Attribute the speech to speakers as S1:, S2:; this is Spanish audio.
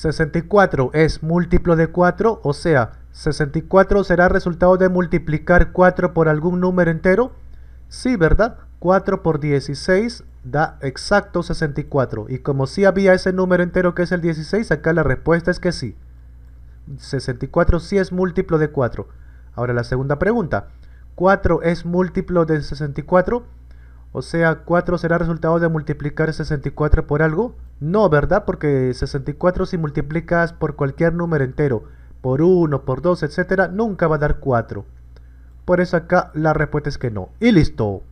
S1: 64 es múltiplo de 4, o sea, 64 será resultado de multiplicar 4 por algún número entero. Sí, ¿verdad? 4 por 16 da exacto 64. Y como sí había ese número entero que es el 16, acá la respuesta es que sí. 64 sí es múltiplo de 4. Ahora la segunda pregunta. 4 es múltiplo de 64. O sea, 4 será resultado de multiplicar 64 por algo. No, ¿verdad? Porque 64 si multiplicas por cualquier número entero, por 1, por 2, etcétera, nunca va a dar 4. Por eso acá la respuesta es que no. Y listo.